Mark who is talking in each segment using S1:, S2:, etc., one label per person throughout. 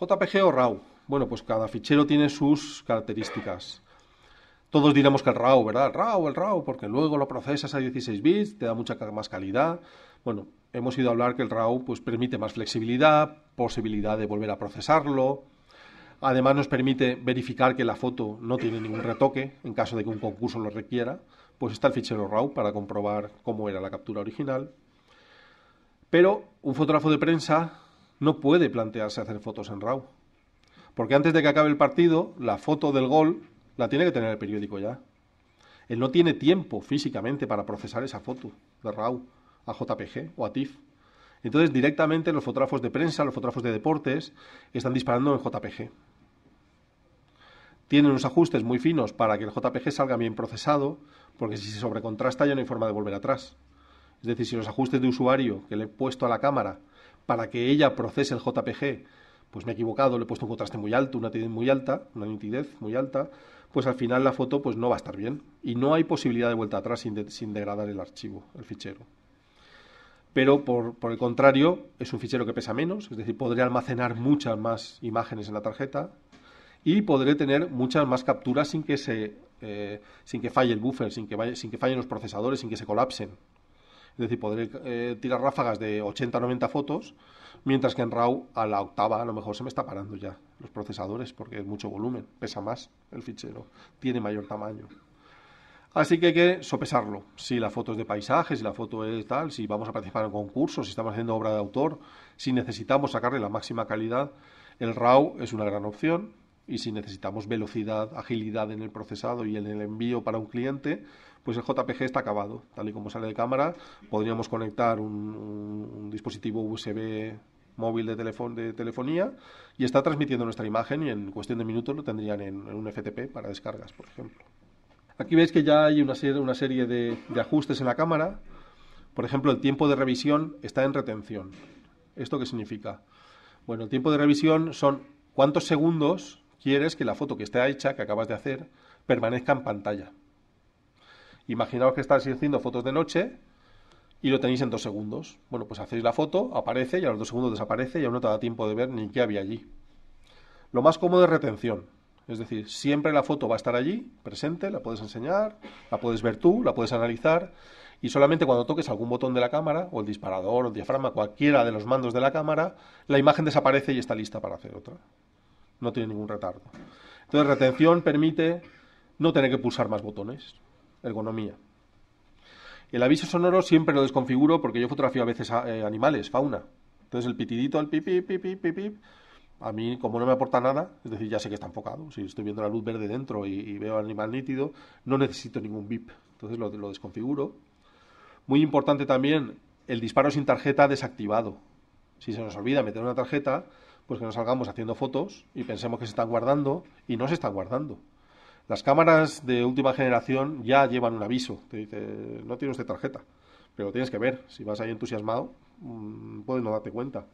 S1: JPG o RAW. Bueno, pues cada fichero tiene sus características. Todos diremos que el RAW, ¿verdad? El RAW, el RAW, porque luego lo procesas a 16 bits, te da mucha más calidad. Bueno, hemos ido a hablar que el RAW pues, permite más flexibilidad, posibilidad de volver a procesarlo. Además nos permite verificar que la foto no tiene ningún retoque en caso de que un concurso lo requiera. Pues está el fichero RAW para comprobar cómo era la captura original. Pero un fotógrafo de prensa no puede plantearse hacer fotos en RAW. Porque antes de que acabe el partido, la foto del gol la tiene que tener el periódico ya. Él no tiene tiempo físicamente para procesar esa foto de RAW a JPG o a TIFF. Entonces, directamente los fotógrafos de prensa, los fotógrafos de deportes, están disparando en JPG. Tienen unos ajustes muy finos para que el JPG salga bien procesado, porque si se sobrecontrasta ya no hay forma de volver atrás. Es decir, si los ajustes de usuario que le he puesto a la cámara para que ella procese el JPG, pues me he equivocado, le he puesto un contraste muy alto, una nitidez muy alta, una nitidez muy alta, pues al final la foto pues no va a estar bien y no hay posibilidad de vuelta atrás sin, degradar el archivo, el fichero. Pero por, el contrario, es un fichero que pesa menos, es decir, podré almacenar muchas más imágenes en la tarjeta y podré tener muchas más capturas sin que se eh, sin que falle el buffer, sin que, sin que fallen los procesadores, sin que se colapsen, es decir, podré eh, tirar ráfagas de 80 90 fotos, mientras que en RAW a la octava a lo mejor se me está parando ya los procesadores porque es mucho volumen, pesa más el fichero, tiene mayor tamaño. Así que hay que sopesarlo. Si la foto es de paisajes si la foto es tal, si vamos a participar en concursos, si estamos haciendo obra de autor, si necesitamos sacarle la máxima calidad, el RAW es una gran opción. Y si necesitamos velocidad, agilidad en el procesado y en el envío para un cliente, pues el JPG está acabado. Tal y como sale de cámara, podríamos conectar un, dispositivo USB móvil de, telefonía y está transmitiendo nuestra imagen y en cuestión de minutos lo tendrían en, un FTP para descargas, por ejemplo. Aquí veis que ya hay una serie, de, ajustes en la cámara. Por ejemplo, el tiempo de revisión está en retención. ¿Esto qué significa? Bueno, el tiempo de revisión son cuántos segundos quieres que la foto que esté hecha, que acabas de hacer, permanezca en pantalla. Imaginaos que estáis haciendo fotos de noche y lo tenéis en dos segundos. Bueno, pues hacéis la foto, aparece y a los dos segundos desaparece y aún no te da tiempo de ver ni qué había allí. Lo más cómodo es retención. Es decir, siempre la foto va a estar allí, presente, la puedes enseñar, la puedes ver tú, la puedes analizar y solamente cuando toques algún botón de la cámara o el disparador o el diafragma, cualquiera de los mandos de la cámara, la imagen desaparece y está lista para hacer otra. No tiene ningún retardo. Entonces, retención permite no tener que pulsar más botones ergonomía. El aviso sonoro siempre lo desconfiguro porque yo fotografío a veces eh, animales, fauna. Entonces el pitidito, el pip, a mí como no me aporta nada, es decir, ya sé que está enfocado. Si estoy viendo la luz verde dentro y, veo al animal nítido, no necesito ningún bip. Entonces lo, lo desconfiguro. Muy importante también el disparo sin tarjeta desactivado. Si se nos olvida meter una tarjeta, pues que nos salgamos haciendo fotos y pensemos que se están guardando y no se están guardando. Las cámaras de última generación ya llevan un aviso, te dice, no tiene usted tarjeta, pero tienes que ver, si vas ahí entusiasmado, mm, puedes no darte cuenta.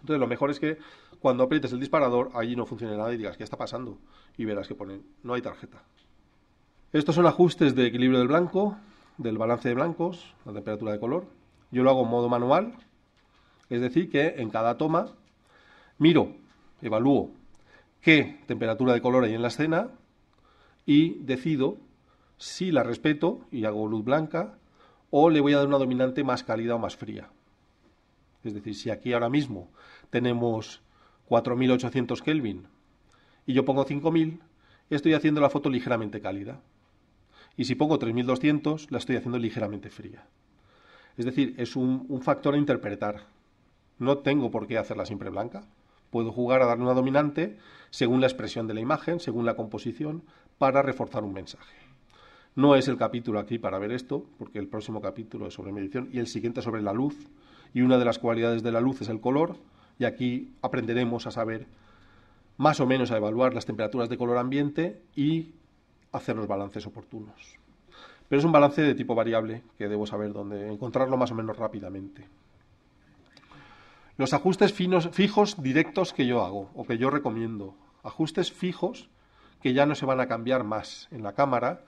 S1: Entonces lo mejor es que cuando aprietes el disparador, allí no funcione nada y digas, ¿qué está pasando? Y verás que pone, no hay tarjeta. Estos son ajustes de equilibrio del blanco, del balance de blancos, la temperatura de color. Yo lo hago en modo manual, es decir, que en cada toma miro, evalúo qué temperatura de color hay en la escena, y decido si la respeto y hago luz blanca o le voy a dar una dominante más cálida o más fría. Es decir, si aquí ahora mismo tenemos 4800 Kelvin y yo pongo 5000, estoy haciendo la foto ligeramente cálida. Y si pongo 3200, la estoy haciendo ligeramente fría. Es decir, es un, factor a interpretar. No tengo por qué hacerla siempre blanca. Puedo jugar a darle una dominante según la expresión de la imagen, según la composición, para reforzar un mensaje. No es el capítulo aquí para ver esto, porque el próximo capítulo es sobre medición y el siguiente sobre la luz, y una de las cualidades de la luz es el color, y aquí aprenderemos a saber más o menos a evaluar las temperaturas de color ambiente y hacer los balances oportunos. Pero es un balance de tipo variable que debo saber dónde encontrarlo más o menos rápidamente. Los ajustes finos, fijos directos que yo hago o que yo recomiendo. Ajustes fijos que ya no se van a cambiar más en la cámara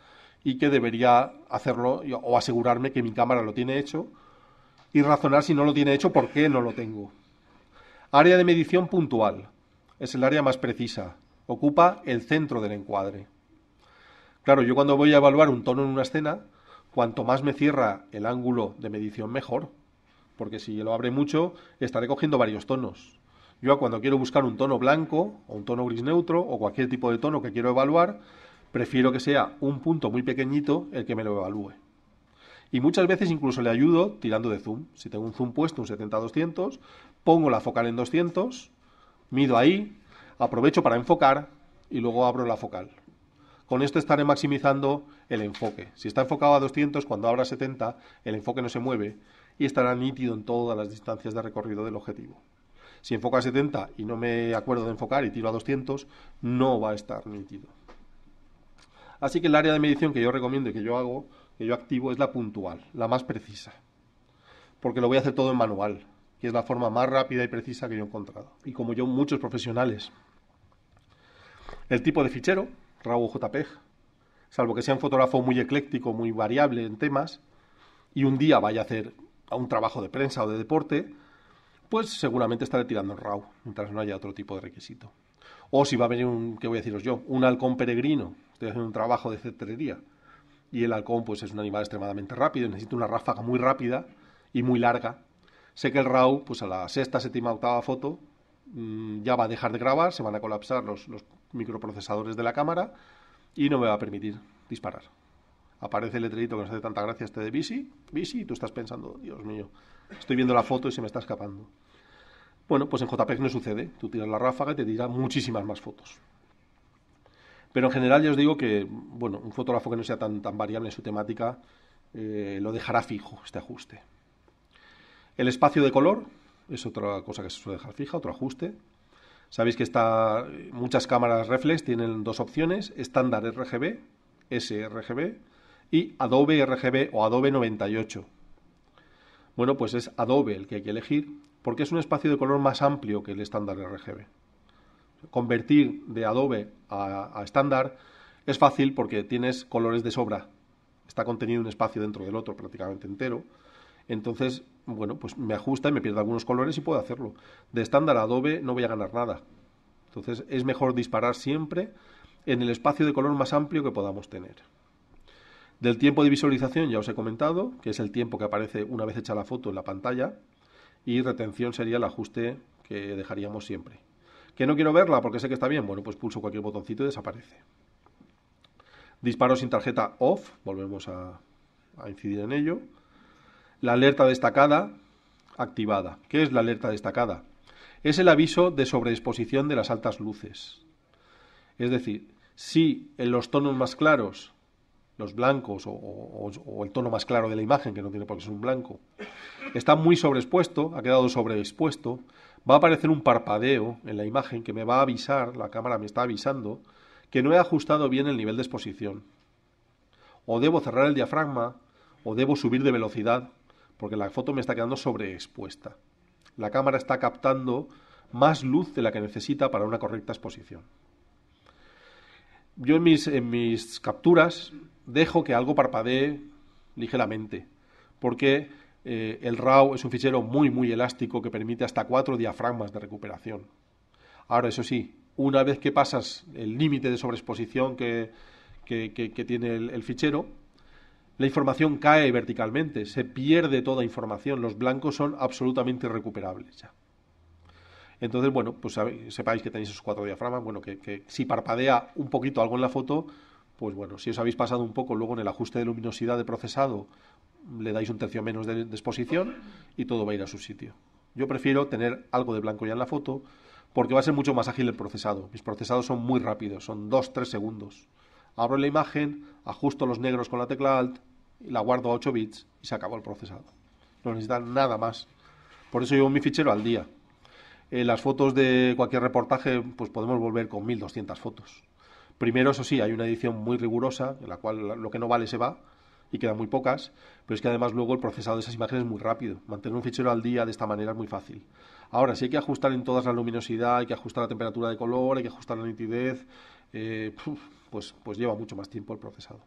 S1: y que debería hacerlo o asegurarme que mi cámara lo tiene hecho y razonar si no lo tiene hecho por qué no lo tengo. Área de medición puntual. Es el área más precisa. Ocupa el centro del encuadre. Claro, yo cuando voy a evaluar un tono en una escena, cuanto más me cierra el ángulo de medición mejor, porque si lo abre mucho estaré cogiendo varios tonos. Yo cuando quiero buscar un tono blanco o un tono gris neutro o cualquier tipo de tono que quiero evaluar, prefiero que sea un punto muy pequeñito el que me lo evalúe. Y muchas veces incluso le ayudo tirando de zoom. Si tengo un zoom puesto, un 70-200, pongo la focal en 200, mido ahí, aprovecho para enfocar y luego abro la focal. Con esto estaré maximizando el enfoque. Si está enfocado a 200, cuando abra 70, el enfoque no se mueve y estará nítido en todas las distancias de recorrido del objetivo. Si enfoca a 70 y no me acuerdo de enfocar y tiro a 200, no va a estar nítido. Así que el área de medición que yo recomiendo y que yo hago, que yo activo, es la puntual, la más precisa. Porque lo voy a hacer todo en manual, que es la forma más rápida y precisa que yo he encontrado. Y como yo, muchos profesionales. El tipo de fichero, Raúl o JPEG, salvo que sea un fotógrafo muy ecléctico, muy variable en temas, y un día vaya a hacer a un trabajo de prensa o de deporte, pues seguramente estaré tirando el RAW, mientras no haya otro tipo de requisito. O si va a venir un, ¿qué voy a deciros yo? Un halcón peregrino, estoy haciendo un trabajo de cetrería, y el halcón pues es un animal extremadamente rápido, necesito una ráfaga muy rápida y muy larga. Sé que el RAW, pues a la sexta, séptima, octava foto, mm, ya va a dejar de grabar, se van a colapsar los, microprocesadores de la cámara y no me va a permitir disparar aparece el letrerito que nos hace tanta gracia este de Visi. Visi, y tú estás pensando, Dios mío, Estoy viendo la foto y se me está escapando. Bueno, pues en JPEG no sucede. Tú tiras la ráfaga y te dirá muchísimas más fotos. Pero en general ya os digo que, bueno, un fotógrafo que no sea tan, tan variable en su temática eh, lo dejará fijo, este ajuste. El espacio de color es otra cosa que se suele dejar fija, otro ajuste. Sabéis que está, muchas cámaras reflex tienen dos opciones, estándar RGB, sRGB y Adobe RGB o Adobe 98. Bueno, pues es Adobe el que hay que elegir porque es un espacio de color más amplio que el estándar RGB. Convertir de Adobe a, estándar es fácil porque tienes colores de sobra. Está contenido un espacio dentro del otro prácticamente entero. Entonces, bueno, pues me ajusta y me pierdo algunos colores y puedo hacerlo. De estándar a Adobe no voy a ganar nada. Entonces es mejor disparar siempre en el espacio de color más amplio que podamos tener. Del tiempo de visualización ya os he comentado, que es el tiempo que aparece una vez hecha la foto en la pantalla, y retención sería el ajuste que dejaríamos siempre. Que no quiero verla porque sé que está bien, bueno, pues pulso cualquier botoncito y desaparece. Disparo sin tarjeta off, volvemos a, a incidir en ello. La alerta destacada activada. ¿Qué es la alerta destacada? Es el aviso de sobreexposición de las altas luces. Es decir, si en los tonos más claros los blancos o, el tono más claro de la imagen, que no tiene por qué ser un blanco, está muy sobreexpuesto, ha quedado sobreexpuesto, va a aparecer un parpadeo en la imagen que me va a avisar, la cámara me está avisando, que no he ajustado bien el nivel de exposición. O debo cerrar el diafragma, o debo subir de velocidad, porque la foto me está quedando sobreexpuesta. La cámara está captando más luz de la que necesita para una correcta exposición. Yo mis, en mis capturas dejo que algo parpadee ligeramente, porque eh, el RAW es un fichero muy, muy elástico que permite hasta cuatro diafragmas de recuperación. Ahora, eso sí, una vez que pasas el límite de sobreexposición que, tiene el, fichero, la información cae verticalmente, se pierde toda información, los blancos son absolutamente irrecuperables ya. Entonces, bueno, pues sepáis que tenéis esos cuatro diafragmas, bueno, que, si parpadea un poquito algo en la foto, pues bueno, si os habéis pasado un poco luego en el ajuste de luminosidad de procesado, le dais un tercio menos de, exposición y todo va a ir a su sitio. Yo prefiero tener algo de blanco ya en la foto porque va a ser mucho más ágil el procesado. Mis procesados son muy rápidos, son 2-3 segundos. Abro la imagen, ajusto los negros con la tecla Alt, la guardo a 8 bits y se acabó el procesado. No necesitan nada más. Por eso llevo mi fichero al día. las fotos de cualquier reportaje, pues podemos volver con 1200 fotos. Primero, eso sí, hay una edición muy rigurosa, en la cual lo que no vale se va y quedan muy pocas, pero es que además luego el procesado de esas imágenes es muy rápido. Mantener un fichero al día de esta manera es muy fácil. Ahora, si hay que ajustar en todas la luminosidad, hay que ajustar la temperatura de color, hay que ajustar la nitidez, eh, pues, pues lleva mucho más tiempo el procesado.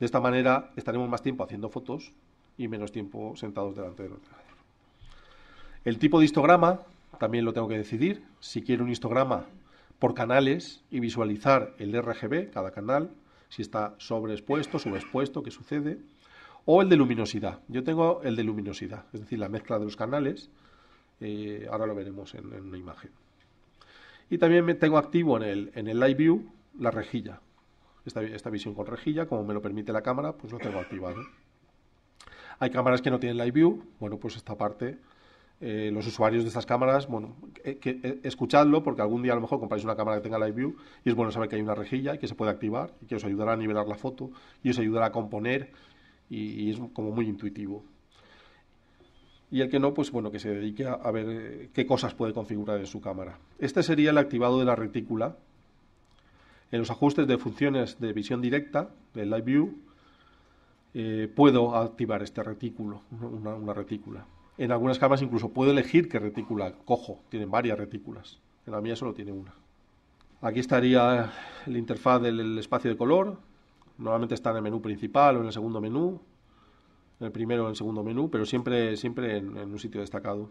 S1: De esta manera estaremos más tiempo haciendo fotos y menos tiempo sentados delante del ordenador. El tipo de histograma también lo tengo que decidir. Si quiero un histograma por canales y visualizar el RGB, cada canal, si está sobreexpuesto, subexpuesto, qué sucede, o el de luminosidad. Yo tengo el de luminosidad, es decir, la mezcla de los canales, eh, ahora lo veremos en, una imagen. Y también me tengo activo en el, en el Live View la rejilla, esta, esta, visión con rejilla, como me lo permite la cámara, pues lo tengo activado. Hay cámaras que no tienen Live View, bueno, pues esta parte eh, los usuarios de estas cámaras, bueno, eh, que, eh, escuchadlo porque algún día a lo mejor compráis una cámara que tenga Live View y es bueno saber que hay una rejilla y que se puede activar y que os ayudará a nivelar la foto y os ayudará a componer y, es como muy intuitivo. Y el que no, pues bueno, que se dedique a, ver qué cosas puede configurar en su cámara. Este sería el activado de la retícula. En los ajustes de funciones de visión directa del Live View puedo activar este retículo, una retícula. En algunas cámaras incluso puedo elegir qué retícula cojo. Tienen varias retículas. En la mía solo tiene una. Aquí estaría la interfaz del espacio de color. Normalmente está en el menú principal o en el segundo menú. En el primero o en el segundo menú, pero siempre, siempre en, en un sitio destacado.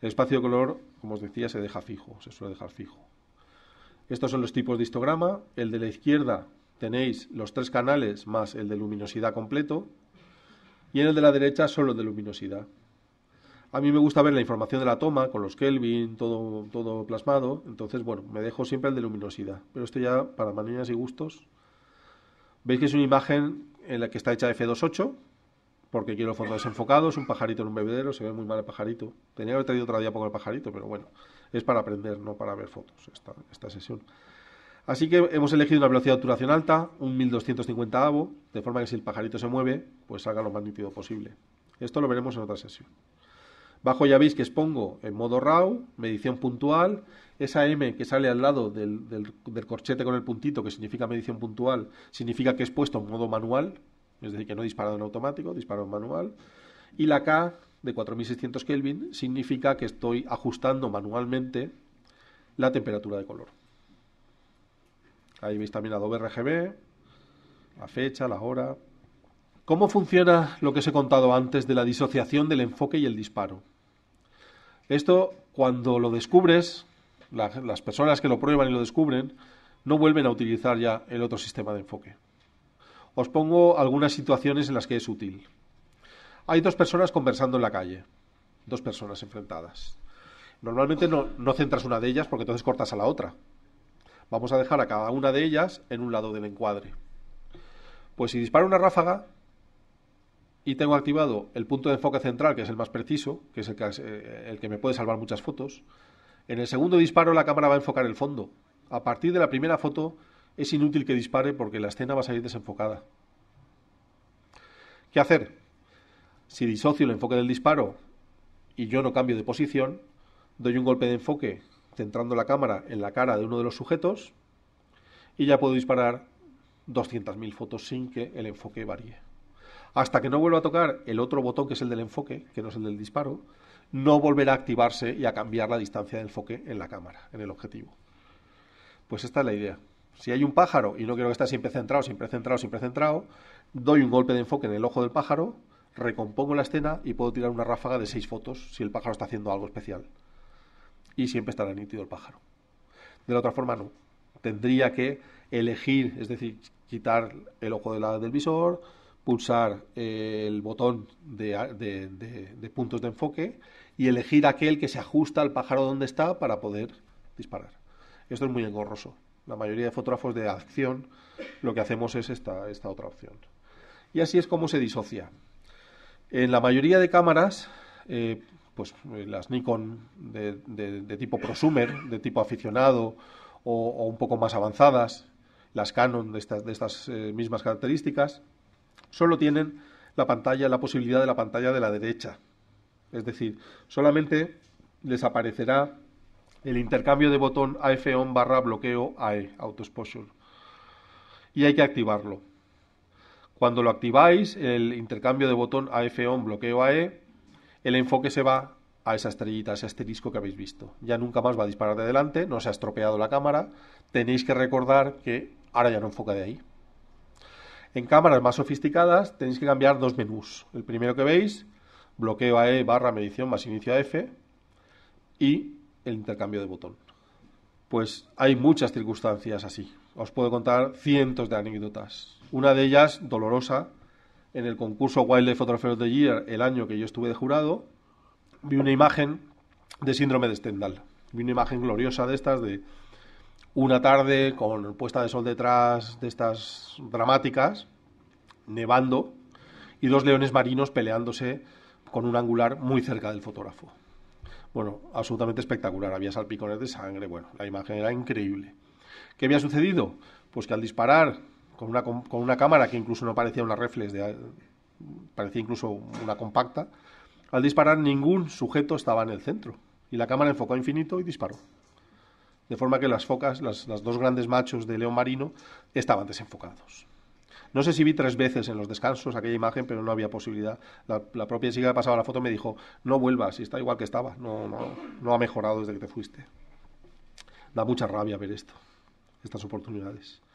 S1: El espacio de color, como os decía, se deja fijo, se suele dejar fijo. Estos son los tipos de histograma. El de la izquierda tenéis los tres canales más el de luminosidad completo, y en el de la derecha los de luminosidad. A mí me gusta ver la información de la toma con los Kelvin, todo, todo plasmado, entonces bueno, me dejo siempre el de luminosidad, pero esto ya para manías y gustos. Veis que es una imagen en la que está hecha F28, porque quiero fotos desenfocados, un pajarito en un bebedero, se ve muy mal el pajarito. Tenía que haber traído otra día poco el pajarito, pero bueno, es para aprender, no para ver fotos esta, esta sesión. Así que hemos elegido una velocidad de obturación alta, un 1250 avo, de forma que si el pajarito se mueve, pues salga lo más nítido posible. Esto lo veremos en otra sesión. Bajo ya veis que expongo en modo RAW, medición puntual, esa M que sale al lado del, corchete con el puntito, que significa medición puntual, significa que es puesto en modo manual, es decir, que no he disparado en automático, disparo en manual, y la K de 4600 Kelvin significa que estoy ajustando manualmente la temperatura de color. Ahí veis también Adobe RGB, la fecha, la hora. ¿Cómo funciona lo que os he contado antes de la disociación del enfoque y el disparo? Esto, cuando lo descubres, las personas que lo prueban y lo descubren, no vuelven a utilizar ya el otro sistema de enfoque. Os pongo algunas situaciones en las que es útil. Hay dos personas conversando en la calle, dos personas enfrentadas. Normalmente no, no centras una de ellas porque entonces cortas a la otra, Vamos a dejar a cada una de ellas en un lado del encuadre. Pues si disparo una ráfaga y tengo activado el punto de enfoque central, que es el más preciso, que es eh, el que, me puede salvar muchas fotos, en el segundo disparo la cámara va a enfocar el fondo. A partir de la primera foto es inútil que dispare porque la escena va a salir desenfocada. ¿Qué hacer? Si disocio el enfoque del disparo y yo no cambio de posición, doy un golpe de enfoque centrando la cámara en la cara de uno de los sujetos y ya puedo disparar 200.000 fotos sin que el enfoque varíe. Hasta que no vuelva a tocar el otro botón que es el del enfoque, que no es el del disparo, no volverá a activarse y a cambiar la distancia de enfoque en la cámara, en el objetivo. Pues esta es la idea. Si hay un pájaro y no quiero que esté siempre centrado, siempre centrado, siempre centrado, doy un golpe de enfoque en el ojo del pájaro, recompongo la escena y puedo tirar una ráfaga de seis fotos si el pájaro está haciendo algo especial y siempre estará nítido el pájaro. De la otra forma, no. Tendría que elegir, es decir, quitar el ojo del visor, pulsar eh, el botón de, puntos de enfoque y elegir aquel que se ajusta al pájaro donde está para poder disparar. Esto es muy engorroso. La mayoría de fotógrafos de acción lo que hacemos es esta, esta otra opción. Y así es como se disocia. En la mayoría de cámaras, eh, pues, eh, las Nikon de, tipo prosumer, de tipo aficionado o, un poco más avanzadas, las Canon de estas, eh, mismas características, solo tienen la pantalla, la posibilidad de la pantalla de la derecha. Es decir, solamente les aparecerá el intercambio de botón AF-ON barra bloqueo AE, Auto Exposure. Y hay que activarlo. Cuando lo activáis, el intercambio de botón AF-ON bloqueo AE el enfoque se va a esa estrellita, a ese asterisco que habéis visto. Ya nunca más va a disparar de adelante, no se ha estropeado la cámara. Tenéis que recordar que ahora ya no enfoca de ahí. En cámaras más sofisticadas tenéis que cambiar dos menús. El primero que veis, bloqueo a E barra medición más inicio a F y el intercambio de botón. Pues hay muchas circunstancias así. Os puedo contar cientos de anécdotas. Una de ellas dolorosa en el concurso Wildlife Photographer of the Year, el año que yo estuve de jurado, vi una imagen de síndrome de Stendhal. Vi una imagen gloriosa de estas, de una tarde con puesta de sol detrás de estas dramáticas, nevando, y dos leones marinos peleándose con un angular muy cerca del fotógrafo. Bueno, absolutamente espectacular. Había salpicones de sangre, bueno, la imagen era increíble. ¿Qué había sucedido? Pues que al disparar con una, cámara que incluso no parecía una reflex, parecía incluso una compacta, al disparar ningún sujeto estaba en el centro. Y la cámara enfocó infinito y disparó. De forma que las focas, las, dos grandes machos de león marino, estaban desenfocados. No sé si vi tres veces en los descansos aquella imagen, pero no había posibilidad. La, propia chica que pasaba la foto me dijo, no vuelvas, está igual que estaba, no ha mejorado desde que te fuiste. Da mucha rabia ver esto, estas oportunidades.